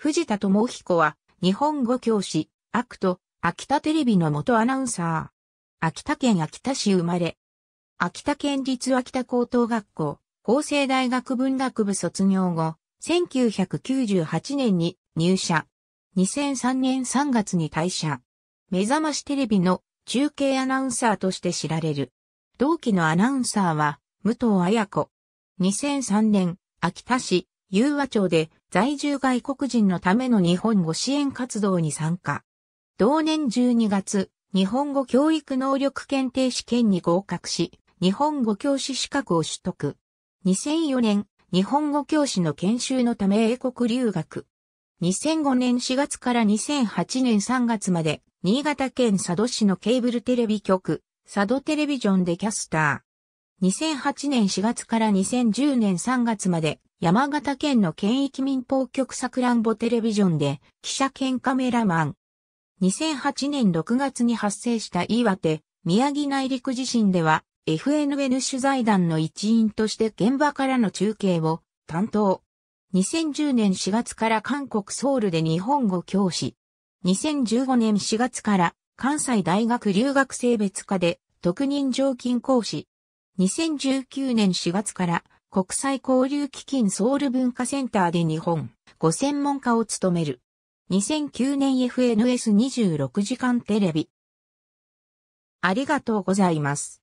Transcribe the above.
藤田智彦は、日本語教師、アクト、秋田テレビの元アナウンサー。秋田県秋田市生まれ。秋田県立秋田高等学校、法政大学文学部卒業後、1998年に入社。2003年3月に退社。目覚ましテレビの中継アナウンサーとして知られる。同期のアナウンサーは、武藤彩子。2003年、秋田市雄和町で在住外国人のための日本語支援活動に参加。同年12月、日本語教育能力検定試験に合格し、日本語教師資格を取得。2004年、日本語教師の研修のため英国留学。2005年4月から2008年3月まで、新潟県佐渡市のケーブルテレビ局、佐渡テレビジョンでキャスター。2008年4月から2010年3月まで、山形県の県域民放局さくらんぼテレビジョンで記者兼カメラマン。2008年6月に発生した岩手、宮城内陸地震では FNN 取材団の一員として現場からの中継を担当。2010年4月から韓国ソウルで日本語教師。2015年4月から関西大学留学生別科で特任常勤講師。2019年4月から国際交流基金ソウル文化センターで日本ご専門家を務める。2009年 FNS26 時間テレビ。ありがとうございます。